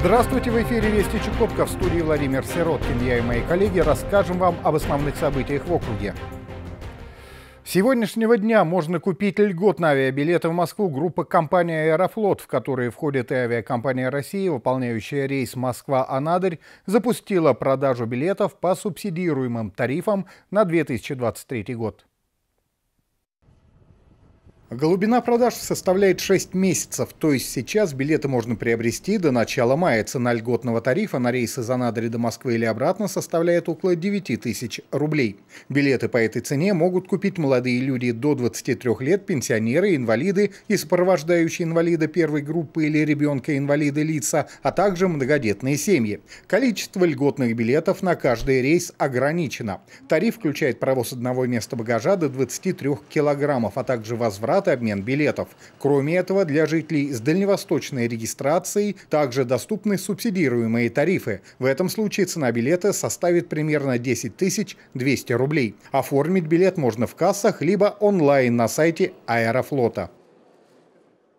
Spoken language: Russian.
Здравствуйте, в эфире Вести Чукотка. В студии Владимир Сироткин. Я и мои коллеги расскажем вам об основных событиях в округе. С сегодняшнего дня можно купить льготные авиабилеты в Москву группы компании «Аэрофлот», в которые входит и авиакомпания России, выполняющая рейс Москва-Анадырь, запустила продажу билетов по субсидируемым тарифам на 2023 год. Глубина продаж составляет 6 месяцев, то есть сейчас билеты можно приобрести до начала мая. Цена льготного тарифа на рейсы за Анадыря до Москвы или обратно составляет около 9 тысяч рублей. Билеты по этой цене могут купить молодые люди до 23 лет, пенсионеры, инвалиды и сопровождающие инвалида первой группы или ребенка инвалида лица, а также многодетные семьи. Количество льготных билетов на каждый рейс ограничено. Тариф включает провоз одного места багажа до 23 килограммов, а также возврат возврат и обмен билетов. Кроме этого, для жителей с дальневосточной регистрацией также доступны субсидируемые тарифы. В этом случае цена билета составит примерно 10 200 рублей. Оформить билет можно в кассах, либо онлайн на сайте Аэрофлота.